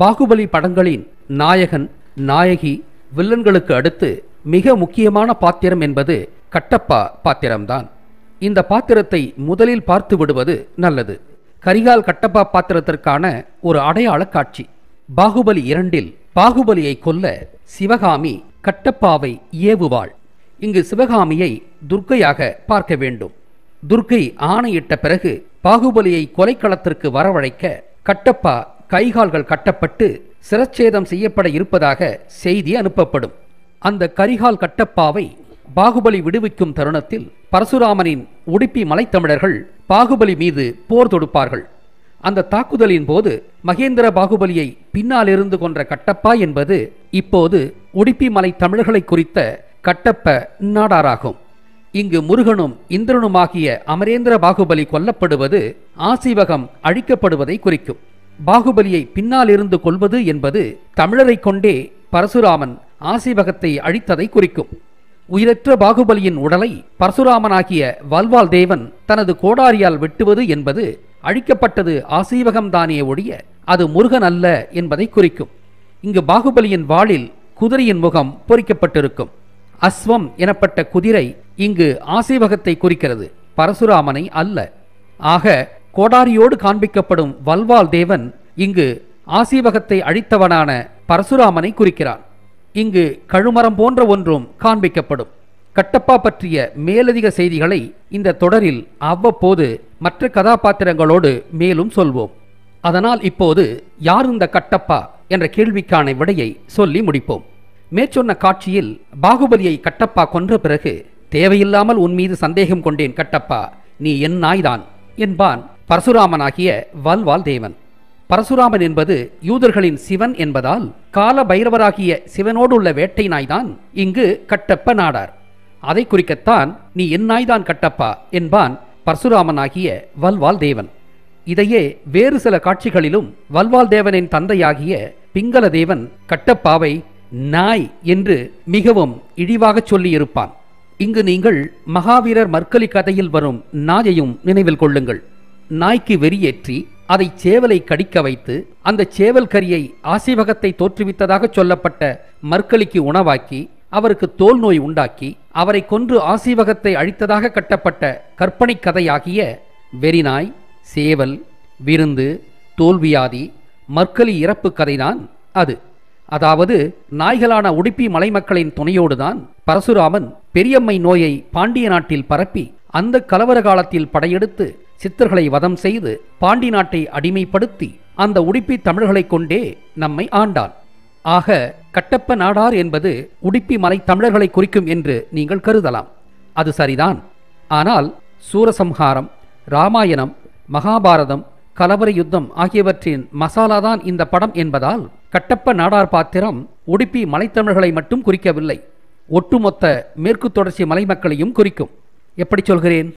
பாகுபலி படங்களின் நாயகன் நாயகி வில்லன்களுக்கு அடுத்து மிக முக்கியமான பாத்திரம் என்பது கட்டப்பா பாத்திரம்தான் இந்த பாத்திரத்தை முதலில் பார்த்து விடுவது நல்லது கரிகால் கட்டப்பா பாத்திரத்திற்கான ஒரு அடையாள காட்சி பாகுபலி இரண்டில் பாகுபலியை கொல்ல சிவகாமி கட்டப்பாவை ஏவுவாள் இங்கு சிவகாமியை துர்க்கையாக பார்க்க வேண்டும் துர்க்கை ஆணையிட்ட பிறகு பாகுபலியை கொலைக்களத்திற்கு வரவழைக்க கட்டப்பா கைகால்கள் கட்டப்பட்டு சிரச்சேதம் செய்யப்பட இருப்பதாக செய்தி அனுப்பப்படும் அந்த கரிகால் கட்டப்பாவை பாகுபலி விடுவிக்கும் தருணத்தில் பரசுராமனின் உடுப்பி மலைத்தமிழர்கள் பாகுபலி மீது போர் தொடுப்பார்கள் அந்த தாக்குதலின் போது மகேந்திர பாகுபலியை பின்னாலிருந்து கொன்ற கட்டப்பா என்பது இப்போது உடுப்பி மலை தமிழர்களை குறித்த கட்டப்ப நாடாராகும் இங்கு முருகனும் இந்திரனுமாகிய அமரேந்திர பாகுபலி கொல்லப்படுவது ஆசிவகம் அழிக்கப்படுவதை குறிக்கும் பாகுபலியை பின்னால் இருந்து கொள்வது என்பது தமிழரை கொண்டே பரசுராமன் ஆசிபகத்தை அழித்ததை குறிக்கும் உயிரற்ற பாகுபலியின் உடலை பரசுராமனாகிய வல்வால் தேவன் தனது கோடாரியால் வெட்டுவது என்பது அழிக்கப்பட்டது ஆசீவகம்தானே ஒழிய அது முருகன் அல்ல என்பதை குறிக்கும் இங்கு பாகுபலியின் வாளில் குதிரையின் முகம் பொறிக்கப்பட்டிருக்கும் அஸ்வம் எனப்பட்ட குதிரை இங்கு ஆசீவகத்தை குறிக்கிறது பரசுராமனை அல்ல ஆக கோடாரியோடு காண்பிக்கப்படும் வல்வால் தேவன் இங்கு ஆசீவகத்தை அழித்தவனான பரசுராமனை குறிக்கிறார் இங்கு கழுமரம் போன்ற ஒன்றும் காண்பிக்கப்படும் கட்டப்பா பற்றிய மேலதிக செய்திகளை இந்த தொடரில் அவ்வப்போது மற்ற கதாபாத்திரங்களோடு மேலும் சொல்வோம் அதனால் இப்போது யார் இந்த கட்டப்பா என்ற கேள்விக்கான விடையை சொல்லி முடிப்போம் மேற்சொன்ன காட்சியில் பாகுபலியை கட்டப்பா கொன்ற பிறகு தேவையில்லாமல் உன் மீது சந்தேகம் கொண்டேன் கட்டப்பா நீ என் நாய்தான் என்பான் பரசுராமனாகிய வல்வால் தேவன் பரசுராமன் என்பது யூதர்களின் சிவன் என்பதால் கால பைரவராகிய சிவனோடுள்ள வேட்டை நாய்தான் இங்கு கட்டப்ப நாடார் அதை குறிக்கத்தான் நீ என் நாய்தான் கட்டப்பா என்பான் பரசுராமனாகிய வல்வால் தேவன் இதையே வேறு சில காட்சிகளிலும் வல்வால் தேவனின் தந்தையாகிய பிங்கல தேவன் கட்டப்பாவை நாய் என்று மிகவும் இழிவாகச் சொல்லியிருப்பான் இங்கு நீங்கள் மகாவீரர் மர்க்கலி கதையில் வரும் நாயையும் நினைவில் கொள்ளுங்கள் நாய்க்கு வெறியேற்றி அதை சேவலை கடிக்க வைத்து அந்த சேவல் கரியை ஆசிவகத்தை தோற்றுவித்ததாக சொல்லப்பட்ட மற்களிக்கு உணவாக்கி அவருக்கு தோல் நோய் உண்டாக்கி அவரை கொன்று ஆசீவகத்தை அழித்ததாக கட்டப்பட்ட கற்பனை கதையாகிய வெறிநாய் சேவல் விருந்து தோல்வியாதி மற்களி இறப்பு கதைதான் அது அதாவது நாய்களான உடுப்பி மலைமக்களின் துணையோடுதான் பரசுராமன் பெரியம்மை நோயை பாண்டிய நாட்டில் பரப்பி அந்த கலவர காலத்தில் படையெடுத்து சித்தர்களை வதம் செய்து பாண்டி நாட்டை அடிமைப்படுத்தி அந்த உடுப்பி தமிழர்களை கொண்டே நம்மை ஆண்டான் ஆக கட்டப்ப நாடார் என்பது உடுப்பி மலை தமிழர்களை குறிக்கும் என்று நீங்கள் கருதலாம் அது சரிதான் ஆனால் சூரசம்ஹாரம் ராமாயணம் மகாபாரதம் கலவர யுத்தம் ஆகியவற்றின் மசாலாதான் இந்த படம் என்பதால் கட்டப்ப நாடார் பாத்திரம் உடுப்பி மலைத்தமிழர்களை மட்டும் குறிக்கவில்லை ஒட்டுமொத்த மேற்கு தொடர்ச்சி மலை மக்களையும் குறிக்கும் எப்படி சொல்கிறேன்